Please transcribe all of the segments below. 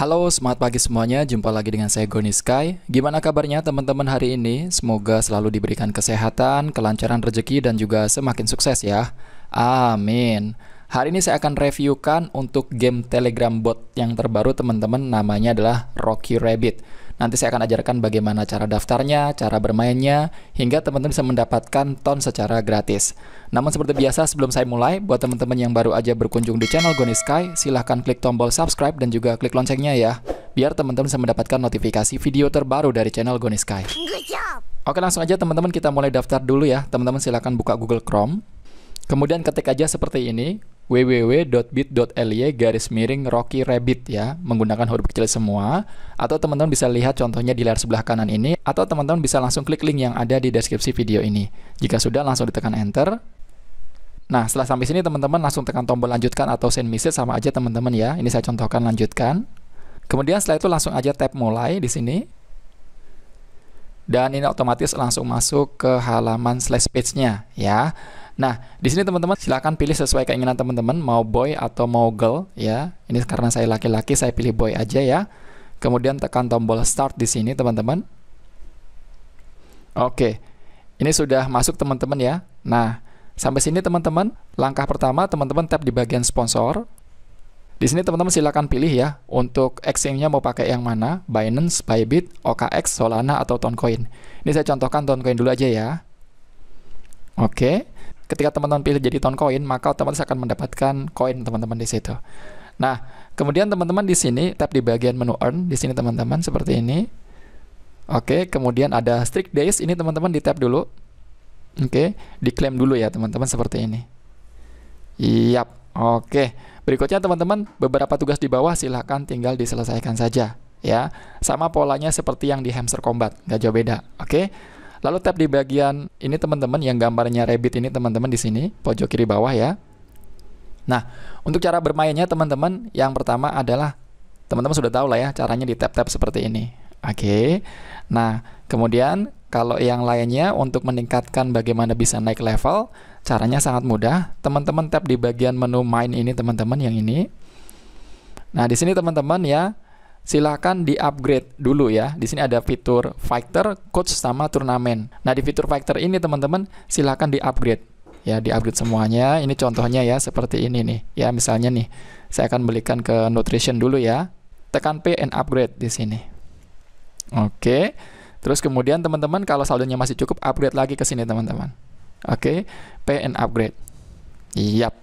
Halo, semangat pagi semuanya. Jumpa lagi dengan saya Goni Sky. Gimana kabarnya teman-teman hari ini? Semoga selalu diberikan kesehatan, kelancaran rezeki, dan juga semakin sukses ya. Amin. Hari ini saya akan reviewkan untuk game Telegram bot yang terbaru teman-teman namanya adalah Rocky Rabbit. Nanti saya akan ajarkan bagaimana cara daftarnya, cara bermainnya, hingga teman-teman bisa mendapatkan ton secara gratis. Namun seperti biasa, sebelum saya mulai, buat teman-teman yang baru aja berkunjung di channel Goni Sky, silahkan klik tombol subscribe dan juga klik loncengnya ya, biar teman-teman bisa mendapatkan notifikasi video terbaru dari channel Goni Sky. Oke langsung aja teman-teman kita mulai daftar dulu ya. Teman-teman silahkan buka Google Chrome. Kemudian ketik aja seperti ini, www.bit.ly garis miring Rocky Rabbit ya, menggunakan huruf kecil semua. Atau teman-teman bisa lihat contohnya di layar sebelah kanan ini, atau teman-teman bisa langsung klik link yang ada di deskripsi video ini. Jika sudah, langsung ditekan Enter. Nah, setelah sampai sini teman-teman langsung tekan tombol lanjutkan atau send message sama aja teman-teman ya. Ini saya contohkan lanjutkan. Kemudian setelah itu langsung aja tap mulai di sini. Dan ini otomatis langsung masuk ke halaman slash page-nya ya. Nah, di sini teman-teman silahkan pilih sesuai keinginan teman-teman mau boy atau mau girl ya. Ini karena saya laki-laki saya pilih boy aja ya. Kemudian tekan tombol start di sini teman-teman. Oke. Ini sudah masuk teman-teman ya. Nah, sampai sini teman-teman, langkah pertama teman-teman tap di bagian sponsor. Di sini teman-teman silahkan pilih ya untuk exchange-nya mau pakai yang mana, Binance, Bybit, OKX, Solana atau Toncoin. Ini saya contohkan Toncoin dulu aja ya. Oke. Ketika teman-teman pilih jadi tone koin, maka otomatis akan mendapatkan koin teman-teman di situ. Nah, kemudian teman-teman di sini tap di bagian menu earn di sini teman-teman seperti ini. Oke, kemudian ada strict days ini teman-teman di tap dulu. Oke, diklaim dulu ya teman-teman seperti ini. Yap. Oke. Berikutnya teman-teman beberapa tugas di bawah silahkan tinggal diselesaikan saja ya. Sama polanya seperti yang di hamster combat, nggak jauh beda. Oke. Lalu tap di bagian ini teman-teman yang gambarnya rabbit ini teman-teman di sini pojok kiri bawah ya. Nah, untuk cara bermainnya teman-teman, yang pertama adalah teman-teman sudah tahu lah ya caranya di tap-tap seperti ini. Oke. Okay. Nah, kemudian kalau yang lainnya untuk meningkatkan bagaimana bisa naik level, caranya sangat mudah. Teman-teman tap di bagian menu main ini teman-teman yang ini. Nah, di sini teman-teman ya, silahkan di-upgrade dulu ya. Di sini ada fitur fighter, coach, sama turnamen. Nah, di fitur fighter ini teman-teman silahkan di-upgrade. Ya, di-upgrade semuanya. Ini contohnya ya, seperti ini nih. Ya, misalnya nih, saya akan belikan ke nutrition dulu ya. Tekan P and upgrade di sini. Oke. Terus kemudian teman-teman kalau saldonya masih cukup, upgrade lagi ke sini teman-teman. Oke, P and upgrade. Yap.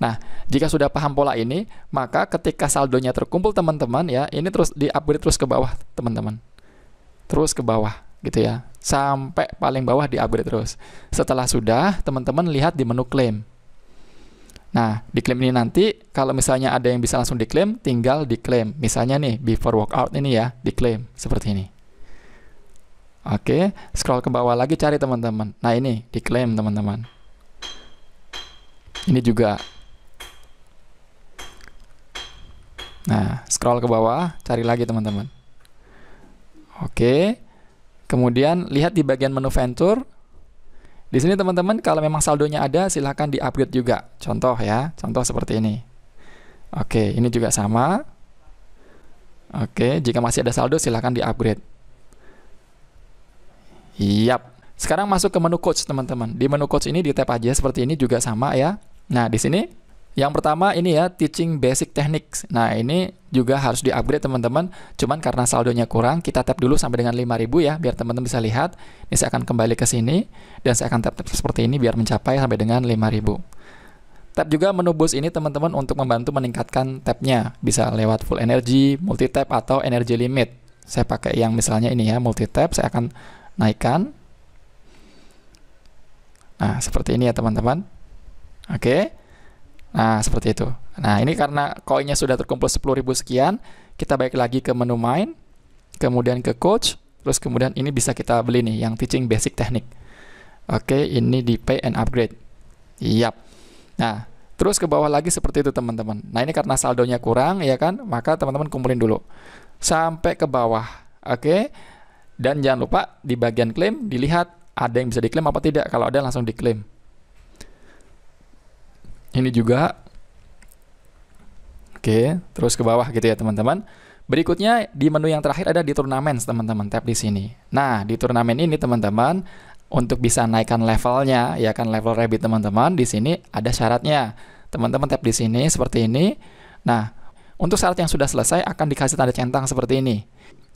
Nah, jika sudah paham pola ini, maka ketika saldonya terkumpul teman-teman ya, ini terus di-upgrade terus ke bawah teman-teman. Terus ke bawah gitu ya. Sampai paling bawah di-upgrade terus. Setelah sudah, teman-teman lihat di menu klaim Nah, diklaim ini nanti kalau misalnya ada yang bisa langsung diklaim, tinggal diklaim. Misalnya nih before workout ini ya, diklaim seperti ini. Oke, scroll ke bawah lagi cari teman-teman. Nah, ini diklaim teman-teman. Ini juga Nah, scroll ke bawah, cari lagi teman-teman. Oke. Kemudian lihat di bagian menu venture. Di sini teman-teman kalau memang saldonya ada silahkan di-upgrade juga. Contoh ya, contoh seperti ini. Oke, ini juga sama. Oke, jika masih ada saldo silahkan di-upgrade. Yap. Sekarang masuk ke menu coach teman-teman. Di menu coach ini di tab aja seperti ini juga sama ya. Nah, di sini yang pertama ini ya teaching basic techniques. Nah, ini juga harus di-upgrade teman-teman. Cuman karena saldonya kurang, kita tap dulu sampai dengan 5000 ya biar teman-teman bisa lihat. Ini saya akan kembali ke sini dan saya akan tap-tap seperti ini biar mencapai sampai dengan 5000. Tap juga menu boost ini teman-teman untuk membantu meningkatkan tapnya Bisa lewat full energy, multi tap atau energy limit. Saya pakai yang misalnya ini ya, multi tap. saya akan naikkan. Nah, seperti ini ya teman-teman. Oke. Nah, seperti itu. Nah, ini karena koinnya sudah terkumpul 10.000 sekian, kita balik lagi ke menu main, kemudian ke coach, terus kemudian ini bisa kita beli nih, yang teaching basic teknik. Oke, ini di pay and upgrade. Yap. Nah, terus ke bawah lagi seperti itu teman-teman. Nah, ini karena saldonya kurang, ya kan? Maka teman-teman kumpulin dulu. Sampai ke bawah, oke? Dan jangan lupa di bagian klaim, dilihat ada yang bisa diklaim apa tidak. Kalau ada, langsung diklaim ini juga. Oke, terus ke bawah gitu ya teman-teman. Berikutnya di menu yang terakhir ada di turnamen teman-teman tap di sini. Nah di turnamen ini teman-teman untuk bisa naikkan levelnya ya kan level rabbit teman-teman di sini ada syaratnya. Teman-teman tap di sini seperti ini. Nah untuk syarat yang sudah selesai akan dikasih tanda centang seperti ini.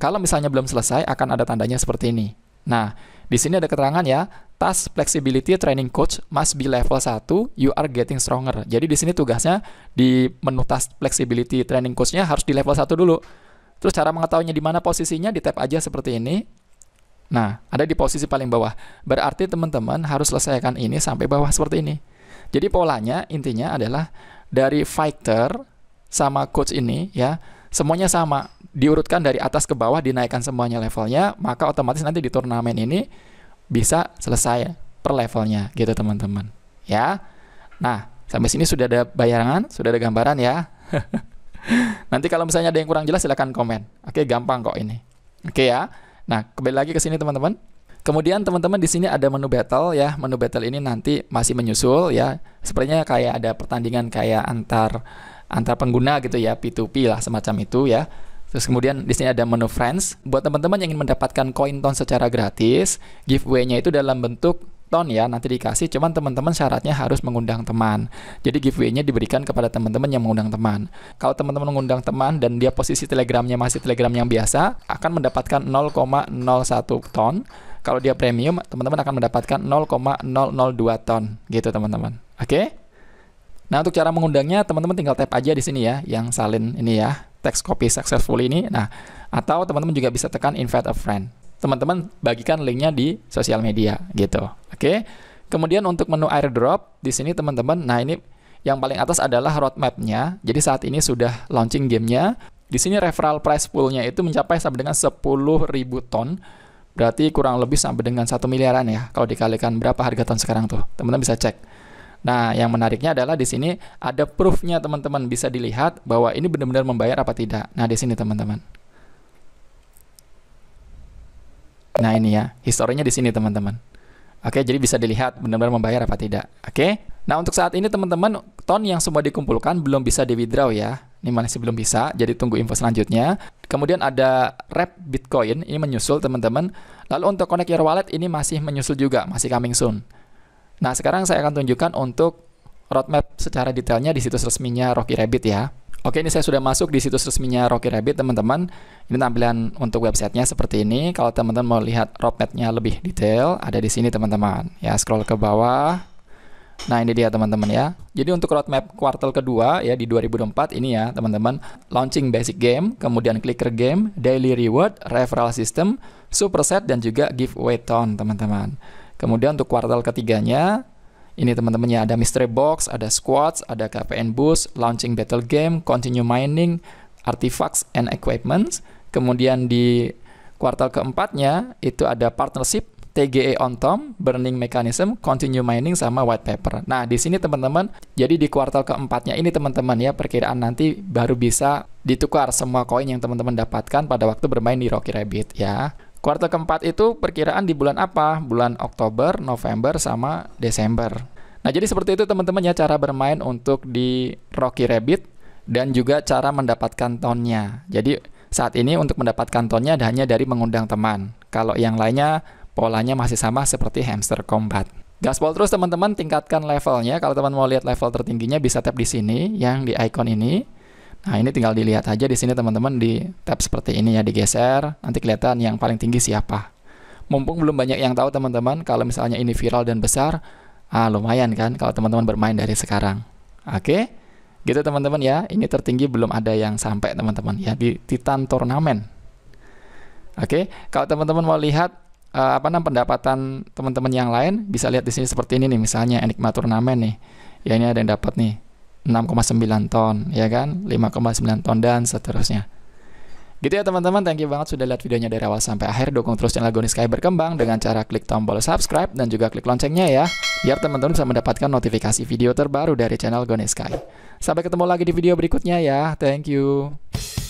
Kalau misalnya belum selesai akan ada tandanya seperti ini. Nah di sini ada keterangan ya, task flexibility training coach must be level 1, you are getting stronger. Jadi di sini tugasnya di menu task flexibility training coachnya harus di level 1 dulu. Terus cara mengetahuinya di mana posisinya di tap aja seperti ini. Nah, ada di posisi paling bawah. Berarti teman-teman harus selesaikan ini sampai bawah seperti ini. Jadi polanya intinya adalah dari fighter sama coach ini ya, semuanya sama diurutkan dari atas ke bawah dinaikkan semuanya levelnya maka otomatis nanti di turnamen ini bisa selesai per levelnya gitu teman-teman ya nah sampai sini sudah ada bayangan sudah ada gambaran ya nanti kalau misalnya ada yang kurang jelas silahkan komen oke gampang kok ini oke ya nah kembali lagi ke sini teman-teman kemudian teman-teman di sini ada menu battle ya menu battle ini nanti masih menyusul ya sepertinya kayak ada pertandingan kayak antar antar pengguna gitu ya P2P lah semacam itu ya Terus kemudian di sini ada menu friends. Buat teman-teman yang ingin mendapatkan koin ton secara gratis, giveaway-nya itu dalam bentuk ton ya, nanti dikasih. Cuman teman-teman syaratnya harus mengundang teman. Jadi giveaway-nya diberikan kepada teman-teman yang mengundang teman. Kalau teman-teman mengundang teman dan dia posisi telegramnya masih telegram yang biasa, akan mendapatkan 0,01 ton. Kalau dia premium, teman-teman akan mendapatkan 0,002 ton gitu teman-teman. Oke? Okay? Nah, untuk cara mengundangnya, teman-teman tinggal tap aja di sini ya, yang salin ini ya teks copy successful ini. Nah, atau teman-teman juga bisa tekan invite a friend. Teman-teman bagikan linknya di sosial media gitu. Oke. Okay? Kemudian untuk menu airdrop di sini teman-teman, nah ini yang paling atas adalah roadmapnya. Jadi saat ini sudah launching gamenya. Di sini referral price poolnya itu mencapai sampai dengan 10.000 ton. Berarti kurang lebih sampai dengan satu miliaran ya. Kalau dikalikan berapa harga ton sekarang tuh. Teman-teman bisa cek. Nah, yang menariknya adalah di sini ada proofnya teman-teman bisa dilihat bahwa ini benar-benar membayar apa tidak. Nah, di sini teman-teman. Nah, ini ya, historinya di sini teman-teman. Oke, jadi bisa dilihat benar-benar membayar apa tidak. Oke. Nah, untuk saat ini teman-teman, ton yang semua dikumpulkan belum bisa di withdraw ya. Ini masih belum bisa, jadi tunggu info selanjutnya. Kemudian ada rep Bitcoin, ini menyusul teman-teman. Lalu untuk connect your wallet ini masih menyusul juga, masih coming soon. Nah, sekarang saya akan tunjukkan untuk roadmap secara detailnya di situs resminya Rocky Rabbit ya. Oke, ini saya sudah masuk di situs resminya Rocky Rabbit, teman-teman. Ini tampilan untuk websitenya seperti ini. Kalau teman-teman mau lihat roadmapnya lebih detail, ada di sini, teman-teman. Ya, scroll ke bawah. Nah, ini dia, teman-teman ya. Jadi untuk roadmap kuartal kedua ya di 2024 ini ya, teman-teman. Launching basic game, kemudian clicker game, daily reward, referral system, super set dan juga giveaway tone, teman-teman. Kemudian untuk kuartal ketiganya, ini teman-teman ya ada mystery box, ada squads, ada KPN boost, launching battle game, continue mining, artifacts and equipment. Kemudian di kuartal keempatnya itu ada partnership TGE on Tom, Burning Mechanism, Continue Mining, sama White Paper. Nah, di sini teman-teman, jadi di kuartal keempatnya ini teman-teman ya, perkiraan nanti baru bisa ditukar semua koin yang teman-teman dapatkan pada waktu bermain di Rocky Rabbit ya. Kuartal keempat itu perkiraan di bulan apa? Bulan Oktober, November, sama Desember. Nah, jadi seperti itu teman-teman ya cara bermain untuk di Rocky Rabbit dan juga cara mendapatkan tonnya. Jadi saat ini untuk mendapatkan tonnya hanya dari mengundang teman. Kalau yang lainnya polanya masih sama seperti hamster combat. Gaspol terus teman-teman tingkatkan levelnya. Kalau teman mau lihat level tertingginya bisa tap di sini yang di icon ini. Nah, ini tinggal dilihat aja di sini teman-teman di tab seperti ini ya digeser, nanti kelihatan yang paling tinggi siapa. Mumpung belum banyak yang tahu teman-teman, kalau misalnya ini viral dan besar, ah lumayan kan kalau teman-teman bermain dari sekarang. Oke. Gitu teman-teman ya, ini tertinggi belum ada yang sampai teman-teman ya di Titan Turnamen. Oke, kalau teman-teman mau lihat uh, apa namanya pendapatan teman-teman yang lain bisa lihat di sini seperti ini nih misalnya Enigma Turnamen nih. Ya ini ada yang dapat nih 6,9 ton, ya kan? 5,9 ton dan seterusnya. Gitu ya teman-teman, thank you banget sudah lihat videonya dari awal sampai akhir. Dukung terus channel Goni Sky berkembang dengan cara klik tombol subscribe dan juga klik loncengnya ya. Biar teman-teman bisa mendapatkan notifikasi video terbaru dari channel Goni Sky. Sampai ketemu lagi di video berikutnya ya. Thank you.